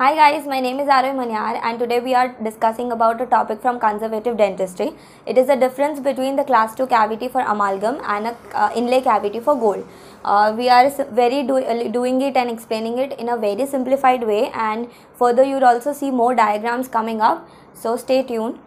Hi guys, my name is Arun Manyar and today we are discussing about a topic from conservative dentistry. It is the difference between the class 2 cavity for amalgam and a uh, inlay cavity for gold. Uh, we are very do uh, doing it and explaining it in a very simplified way and further you will also see more diagrams coming up. So stay tuned.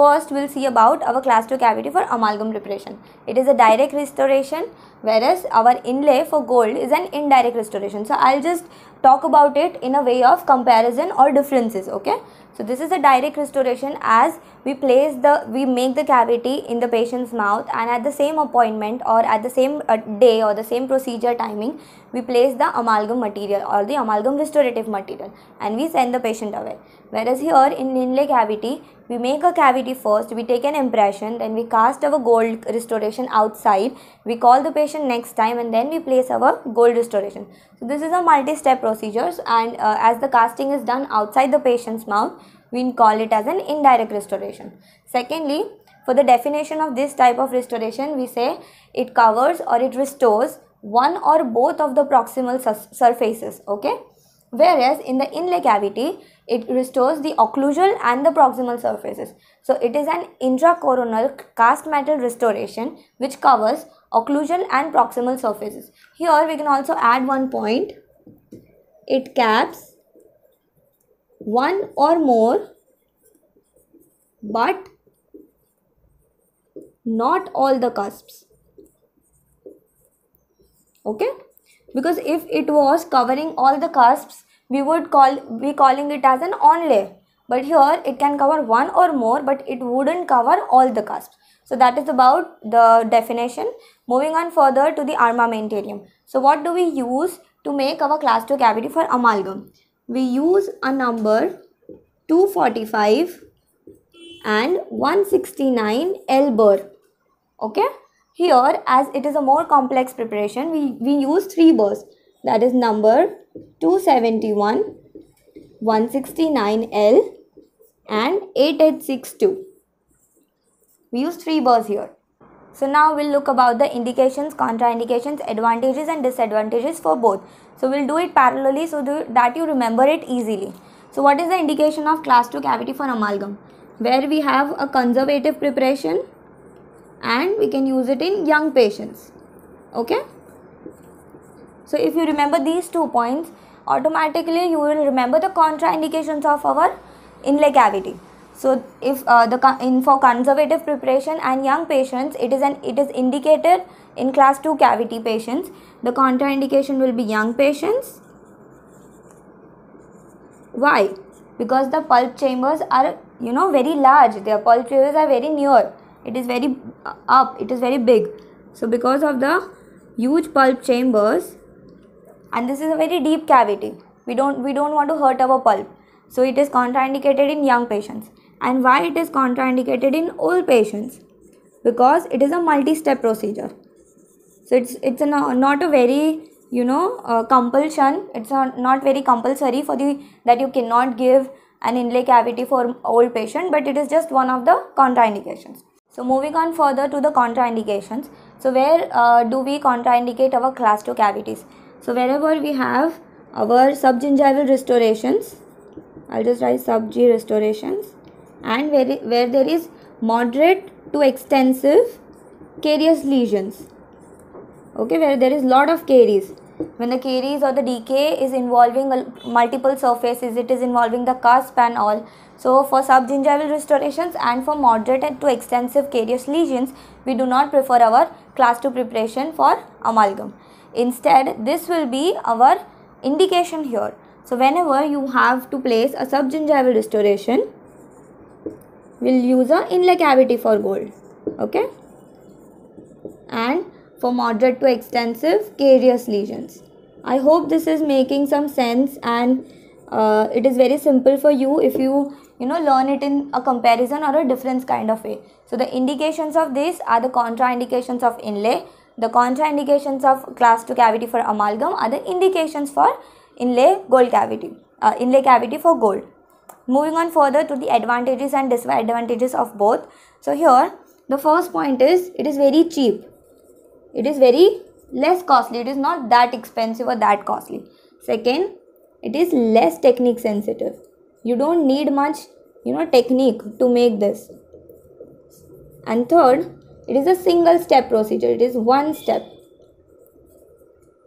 First we'll see about our class 2 cavity for amalgam preparation. It is a direct restoration whereas our inlay for gold is an indirect restoration so i'll just talk about it in a way of comparison or differences okay so this is a direct restoration as we place the we make the cavity in the patient's mouth and at the same appointment or at the same uh, day or the same procedure timing we place the amalgam material or the amalgam restorative material and we send the patient away whereas here in inlay cavity we make a cavity first we take an impression then we cast our gold restoration outside we call the patient restoration next time and then we place our gold restoration. So this is a multi-step procedures and uh, as the casting is done outside the patient's mouth, we call it as an indirect restoration. Secondly, for the definition of this type of restoration, we say it covers or it restores one or both of the proximal surfaces, okay? Whereas in the inlay cavity, it restores the occlusal and the proximal surfaces. So it is an intracoronal cast metal restoration which covers occlusal and proximal surfaces. Here we can also add one point. It caps one or more but not all the cusps. Okay? Because if it was covering all the cusps, we would call be calling it as an onlay. But here it can cover one or more, but it wouldn't cover all the cusps. So that is about the definition. Moving on further to the armamentarium. So what do we use to make our class 2 cavity for amalgam? We use a number 245 and 169 L Okay. Here as it is a more complex preparation, we, we use three burrs that is number 271, 169L and 8862. We use three burrs here. So now we'll look about the indications, contraindications, advantages and disadvantages for both. So we'll do it parallelly so that you remember it easily. So what is the indication of class 2 cavity for amalgam? Where we have a conservative preparation and we can use it in young patients. Okay. So if you remember these two points, automatically you will remember the contraindications of our inlay cavity. So if uh, the in for conservative preparation and young patients, it is an it is indicated in class 2 cavity patients. The contraindication will be young patients. Why? Because the pulp chambers are you know very large. Their pulp chambers are very near. It is very uh, up. It is very big. So because of the huge pulp chambers, and this is a very deep cavity. We don't we don't want to hurt our pulp. So it is contraindicated in young patients and why it is contraindicated in all patients because it is a multi-step procedure so it's it's a, not a very you know uh, compulsion it's not, not very compulsory for the that you cannot give an inlay cavity for old patient but it is just one of the contraindications so moving on further to the contraindications so where uh, do we contraindicate our class 2 cavities so wherever we have our subgingival restorations i'll just write sub g restorations and where, where there is moderate to extensive carious lesions okay where there is lot of caries when the caries or the decay is involving multiple surfaces it is involving the cusp and all so for subgingival restorations and for moderate to extensive carious lesions we do not prefer our class 2 preparation for amalgam instead this will be our indication here so whenever you have to place a subgingival restoration we'll use a inlay cavity for gold okay and for moderate to extensive carious lesions i hope this is making some sense and uh, it is very simple for you if you you know learn it in a comparison or a difference kind of way so the indications of this are the contraindications of inlay the contraindications of class 2 cavity for amalgam are the indications for inlay gold cavity uh, inlay cavity for gold Moving on further to the advantages and disadvantages of both. So here the first point is it is very cheap. It is very less costly. It is not that expensive or that costly. Second, it is less technique sensitive. You don't need much, you know, technique to make this. And third, it is a single step procedure. It is one step.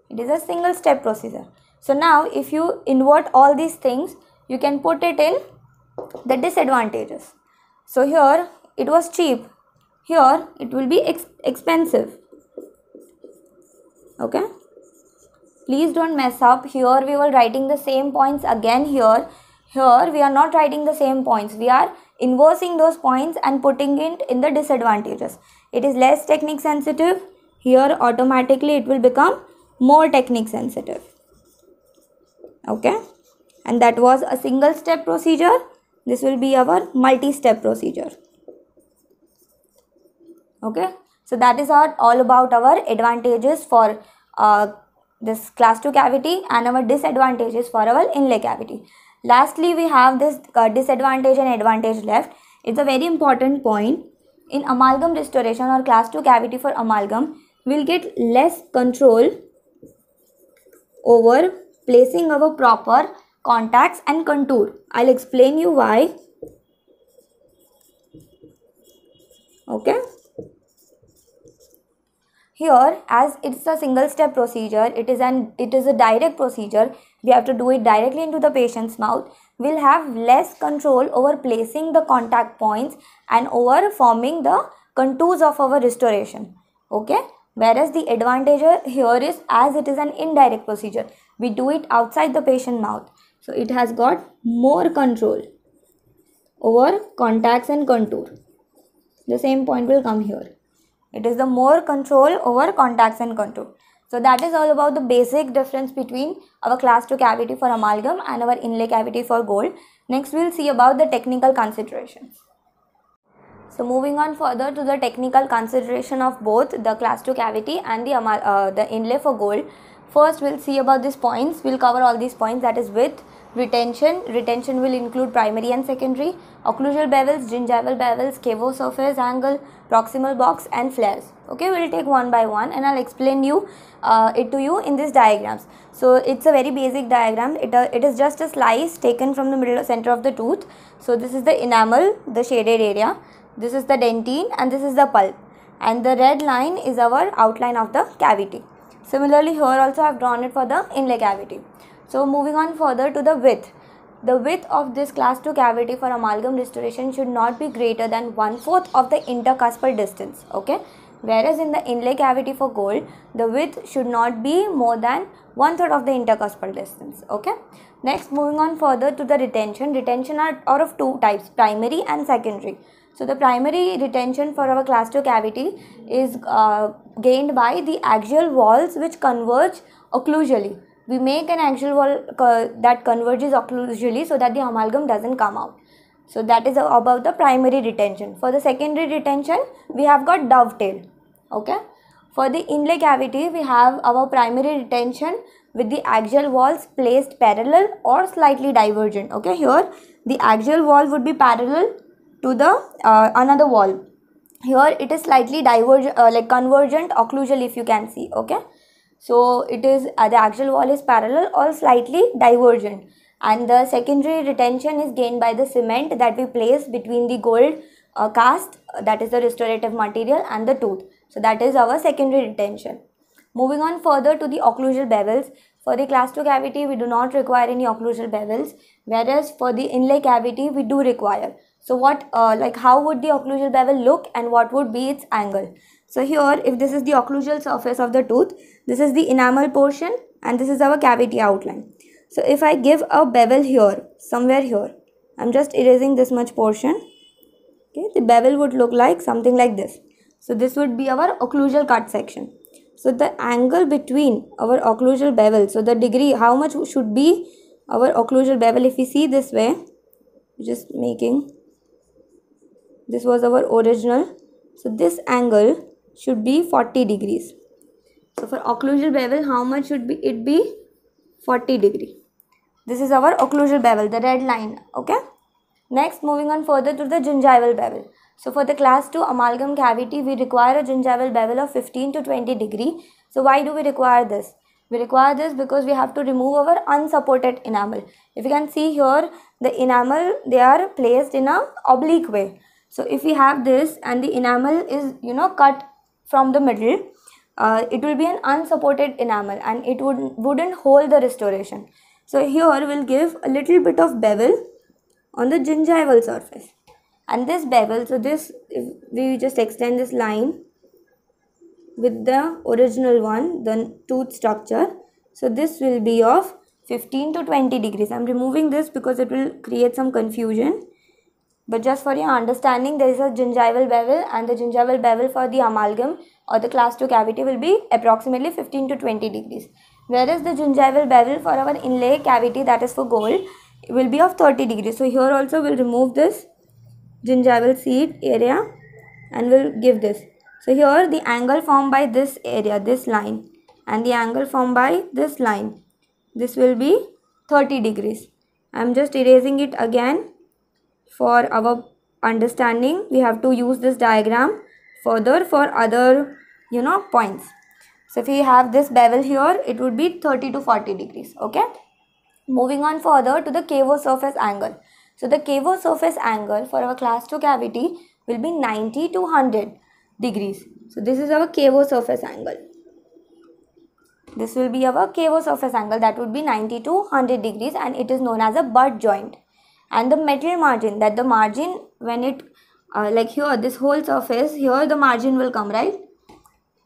It is a single step procedure. So now if you invert all these things, you can put it in the disadvantages so here it was cheap here it will be ex expensive okay please don't mess up here we were writing the same points again here here we are not writing the same points we are inversing those points and putting it in the disadvantages it is less technique sensitive here automatically it will become more technique sensitive okay and that was a single step procedure this will be our multi-step procedure okay so that is our, all about our advantages for uh, this class 2 cavity and our disadvantages for our inlay cavity lastly we have this uh, disadvantage and advantage left it's a very important point in amalgam restoration or class 2 cavity for amalgam we'll get less control over placing our proper contacts and contour. I'll explain you why. Okay. Here, as it's a single step procedure, it is an it is a direct procedure. We have to do it directly into the patient's mouth. We'll have less control over placing the contact points and over forming the contours of our restoration. Okay whereas the advantage here is as it is an indirect procedure we do it outside the patient mouth so it has got more control over contacts and contour. The same point will come here. It is the more control over contacts and contour. So that is all about the basic difference between our class 2 cavity for amalgam and our inlay cavity for gold. Next we'll see about the technical considerations. So moving on further to the technical consideration of both the class 2 cavity and the, uh, the inlay for gold. First we'll see about these points. We'll cover all these points that is width, retention retention will include primary and secondary occlusal bevels gingival bevels cavo surface angle proximal box and flares okay we'll take one by one and i'll explain you uh, it to you in these diagrams so it's a very basic diagram it, uh, it is just a slice taken from the middle center of the tooth so this is the enamel the shaded area this is the dentine and this is the pulp and the red line is our outline of the cavity similarly here also i have drawn it for the inlay cavity so moving on further to the width. The width of this class 2 cavity for amalgam restoration should not be greater than one-fourth of the intercuspal distance. Okay. Whereas in the inlay cavity for gold, the width should not be more than one-third of the intercuspal distance. Okay. Next, moving on further to the retention. Retention are, are of two types, primary and secondary. So the primary retention for our class 2 cavity is uh, gained by the axial walls which converge occlusally we make an axial wall that converges occlusally so that the amalgam doesn't come out. So that is about the primary retention. For the secondary retention, we have got dovetail. Okay. For the inlay cavity, we have our primary retention with the axial walls placed parallel or slightly divergent. Okay, here the axial wall would be parallel to the uh, another wall. Here it is slightly divergent, uh, like convergent occlusal if you can see. Okay. So it is uh, the axial wall is parallel or slightly divergent and the secondary retention is gained by the cement that we place between the gold uh, cast uh, that is the restorative material and the tooth. So that is our secondary retention. Moving on further to the occlusal bevels. For the class 2 cavity, we do not require any occlusal bevels, whereas for the inlay cavity, we do require. So what, uh, like how would the occlusal bevel look and what would be its angle? So here, if this is the occlusal surface of the tooth, this is the enamel portion and this is our cavity outline. So if I give a bevel here, somewhere here, I'm just erasing this much portion. Okay, the bevel would look like something like this. So this would be our occlusal cut section. So the angle between our occlusal bevel, so the degree, how much should be our occlusal bevel if we see this way, just making, this was our original. So this angle should be 40 degrees. So for occlusal bevel, how much should be it be? 40 degree. This is our occlusal bevel, the red line. Okay. Next, moving on further to the gingival bevel. So for the class 2 amalgam cavity, we require a gingival bevel of 15 to 20 degree. So why do we require this? We require this because we have to remove our unsupported enamel. If you can see here, the enamel, they are placed in a oblique way. So if we have this and the enamel is, you know, cut from the middle, uh, it will be an unsupported enamel and it would, wouldn't hold the restoration. So here we'll give a little bit of bevel on the gingival surface. And this bevel, so this, if we just extend this line with the original one, the tooth structure. So this will be of 15 to 20 degrees. I'm removing this because it will create some confusion. But just for your understanding, there is a gingival bevel and the gingival bevel for the amalgam or the class 2 cavity will be approximately 15 to 20 degrees. Whereas the gingival bevel for our inlay cavity that is for gold will be of 30 degrees. So here also we'll remove this gingival seed area and we'll give this. So here the angle formed by this area, this line and the angle formed by this line. This will be 30 degrees. I'm just erasing it again for our understanding we have to use this diagram further for other you know points so if we have this bevel here it would be 30 to 40 degrees okay moving on further to the cavo surface angle so the cavo surface angle for our class 2 cavity will be 90 to 100 degrees so this is our cavo surface angle this will be our cavo surface angle that would be 90 to 100 degrees and it is known as a butt joint and the metal margin that the margin when it uh, like here this whole surface here the margin will come right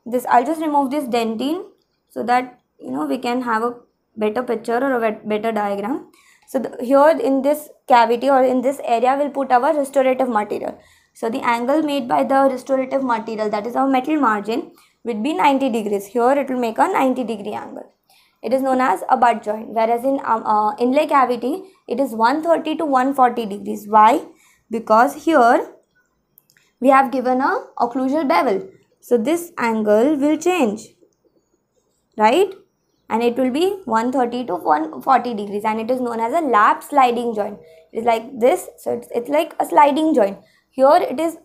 this I'll just remove this dentine so that you know we can have a better picture or a better diagram so the, here in this cavity or in this area we'll put our restorative material so the angle made by the restorative material that is our metal margin would be 90 degrees here it will make a 90 degree angle it is known as a butt joint. Whereas in um, uh, inlay cavity, it is 130 to 140 degrees. Why? Because here we have given a occlusal bevel. So this angle will change, right? And it will be 130 to 140 degrees and it is known as a lap sliding joint. It is like this, so it's, it's like a sliding joint. Here it is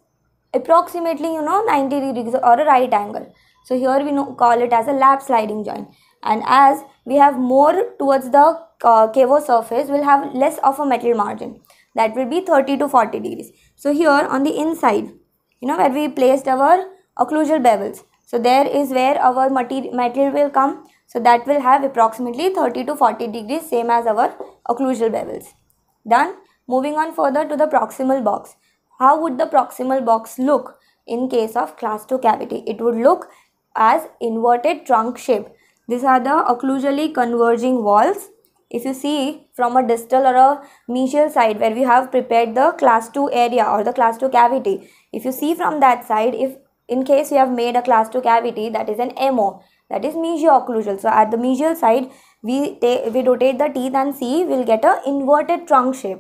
approximately, you know, 90 degrees or a right angle. So here we know, call it as a lap sliding joint and as we have more towards the uh, surface we'll have less of a metal margin that will be 30 to 40 degrees so here on the inside you know where we placed our occlusal bevels so there is where our metal will come so that will have approximately 30 to 40 degrees same as our occlusal bevels done moving on further to the proximal box how would the proximal box look in case of class 2 cavity it would look as inverted trunk shape these are the occlusally converging walls. If you see from a distal or a mesial side where we have prepared the class 2 area or the class 2 cavity. If you see from that side, if in case you have made a class 2 cavity that is an MO that is mesial occlusal. So at the mesial side we, we rotate the teeth and see we'll get a inverted trunk shape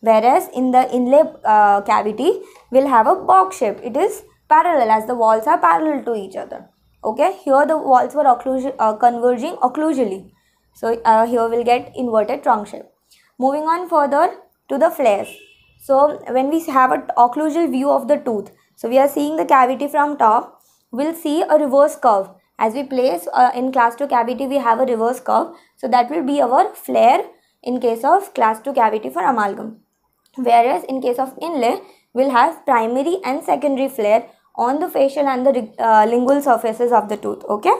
whereas in the inlay uh, cavity we'll have a box shape. It is parallel as the walls are parallel to each other okay here the walls were uh, converging occlusally so uh, here we'll get inverted trunk shape moving on further to the flares so when we have an occlusal view of the tooth so we are seeing the cavity from top we'll see a reverse curve as we place uh, in class 2 cavity we have a reverse curve so that will be our flare in case of class 2 cavity for amalgam whereas in case of inlay we'll have primary and secondary flare on the facial and the uh, lingual surfaces of the tooth okay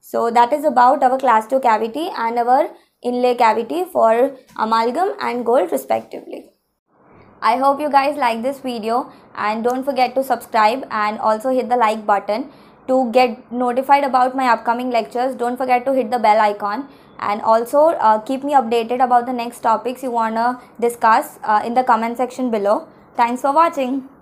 so that is about our class 2 cavity and our inlay cavity for amalgam and gold respectively i hope you guys like this video and don't forget to subscribe and also hit the like button to get notified about my upcoming lectures don't forget to hit the bell icon and also uh, keep me updated about the next topics you wanna discuss uh, in the comment section below thanks for watching